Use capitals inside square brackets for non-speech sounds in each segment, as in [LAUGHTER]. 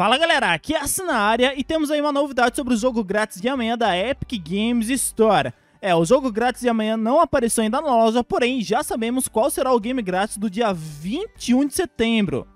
Fala galera, aqui é a na área e temos aí uma novidade sobre o jogo grátis de amanhã da Epic Games Store. É, o jogo grátis de amanhã não apareceu ainda na loja, porém já sabemos qual será o game grátis do dia 21 de setembro.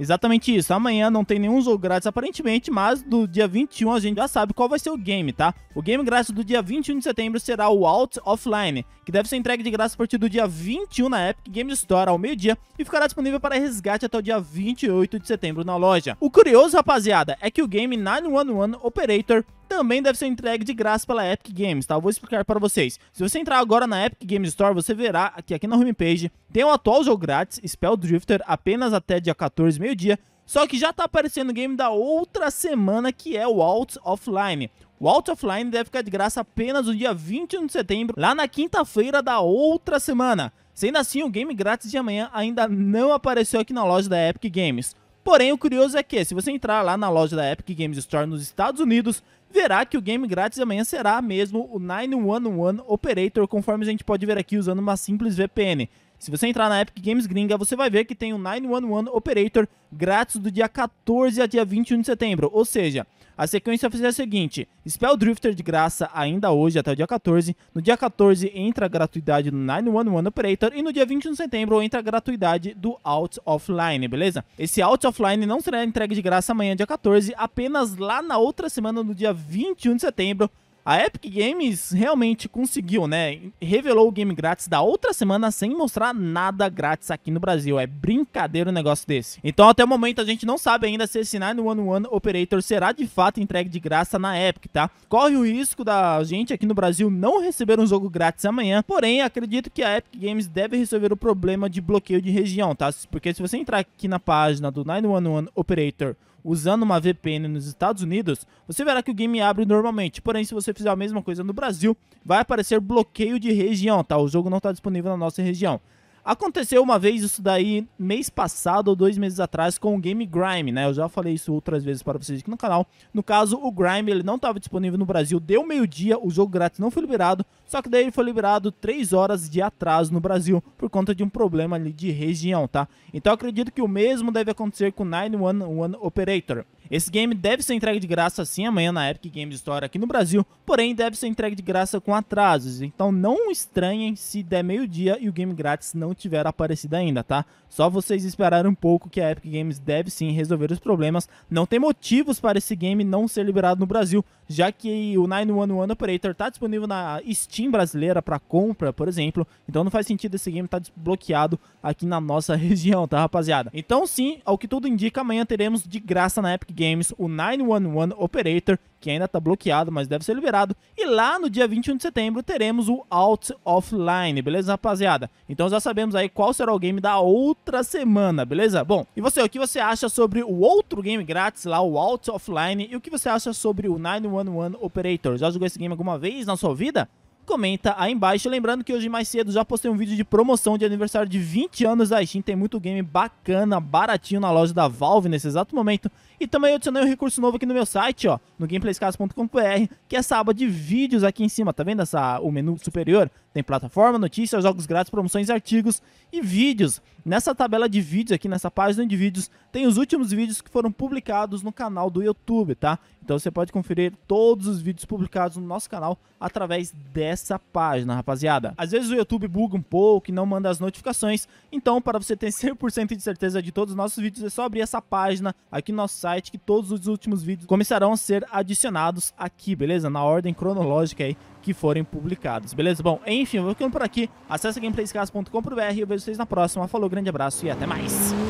Exatamente isso. Amanhã não tem nenhum jogo grátis aparentemente, mas do dia 21 a gente já sabe qual vai ser o game, tá? O game grátis do dia 21 de setembro será o Out Offline, que deve ser entregue de graça a partir do dia 21 na Epic Games Store ao meio-dia e ficará disponível para resgate até o dia 28 de setembro na loja. O curioso, rapaziada, é que o game 911 Operator também deve ser entregue de graça pela Epic Games, tá? Eu vou explicar para vocês. Se você entrar agora na Epic Games Store, você verá que aqui na homepage tem o atual jogo grátis, Spell Drifter, apenas até dia 14, meio-dia, só que já tá aparecendo o game da outra semana, que é o Out Offline. O Out Offline deve ficar de graça apenas no dia 21 de setembro, lá na quinta-feira da outra semana. Sendo assim, o game grátis de amanhã ainda não apareceu aqui na loja da Epic Games. Porém, o curioso é que, se você entrar lá na loja da Epic Games Store nos Estados Unidos, verá que o game grátis amanhã será mesmo o 911 Operator, conforme a gente pode ver aqui usando uma simples VPN. Se você entrar na Epic Games Gringa, você vai ver que tem o 911 Operator grátis do dia 14 a dia 21 de setembro. Ou seja, a sequência vai ser a seguinte: Spell Drifter de graça ainda hoje até o dia 14. No dia 14 entra a gratuidade do 911 Operator e no dia 21 de setembro entra a gratuidade do Out Offline, beleza? Esse Out Offline não será entregue de graça amanhã, dia 14, apenas lá na outra semana, no dia 21 de setembro a Epic Games realmente conseguiu, né? Revelou o game grátis da outra semana sem mostrar nada grátis aqui no Brasil. É brincadeira um negócio desse. Então, até o momento, a gente não sabe ainda se esse 911 Operator será de fato entregue de graça na Epic, tá? Corre o risco da gente aqui no Brasil não receber um jogo grátis amanhã. Porém, acredito que a Epic Games deve resolver o problema de bloqueio de região, tá? Porque se você entrar aqui na página do 911 Operator usando uma VPN nos Estados Unidos, você verá que o game abre normalmente. Porém, se você fizer a mesma coisa no Brasil, vai aparecer bloqueio de região, tá? O jogo não está disponível na nossa região. Aconteceu uma vez isso daí mês passado ou dois meses atrás com o game Grime, né? Eu já falei isso outras vezes para vocês aqui no canal. No caso, o Grime ele não estava disponível no Brasil, deu meio-dia, o jogo grátis não foi liberado, só que daí ele foi liberado três horas de atraso no Brasil por conta de um problema ali de região, tá? Então acredito que o mesmo deve acontecer com o 911 Operator. Esse game deve ser entregue de graça sim amanhã na Epic Games Store aqui no Brasil, porém deve ser entregue de graça com atrasos, então não estranhem se der meio-dia e o game grátis não tiver aparecido ainda, tá? Só vocês esperarem um pouco que a Epic Games deve sim resolver os problemas. Não tem motivos para esse game não ser liberado no Brasil, já que o 911 Operator está disponível na Steam brasileira para compra, por exemplo, então não faz sentido esse game estar tá desbloqueado aqui na nossa [LAUGHS] região, tá, rapaziada? Então sim, ao que tudo indica, amanhã teremos de graça na Epic Games, o 911 Operator, que ainda está bloqueado, mas deve ser liberado. E lá no dia 21 de setembro teremos o Out Offline, beleza, rapaziada? Então já sabemos aí qual será o game da outra semana, beleza? Bom, e você, o que você acha sobre o outro game grátis lá, o Out Offline, e o que você acha sobre o 911 Operator? Já jogou esse game alguma vez na sua vida? comenta aí embaixo. Lembrando que hoje mais cedo já postei um vídeo de promoção de aniversário de 20 anos da Steam. Tem muito game bacana, baratinho na loja da Valve nesse exato momento. E também adicionei um recurso novo aqui no meu site, ó, no gameplayscas.com.br, que é essa aba de vídeos aqui em cima, tá vendo essa, o menu superior? Tem plataforma, notícias, jogos grátis, promoções, artigos e vídeos. Nessa tabela de vídeos aqui, nessa página de vídeos, tem os últimos vídeos que foram publicados no canal do YouTube, tá? Então você pode conferir todos os vídeos publicados no nosso canal através dessa página, rapaziada. Às vezes o YouTube buga um pouco e não manda as notificações, então para você ter 100% de certeza de todos os nossos vídeos, é só abrir essa página aqui no nosso site que todos os últimos vídeos começarão a ser adicionados aqui, beleza? Na ordem cronológica aí que forem publicados, beleza? Bom, enfim, eu vou ficando por aqui. Acesse gameplayscas.com.br e eu vejo vocês na próxima. Falou, grande abraço e até mais!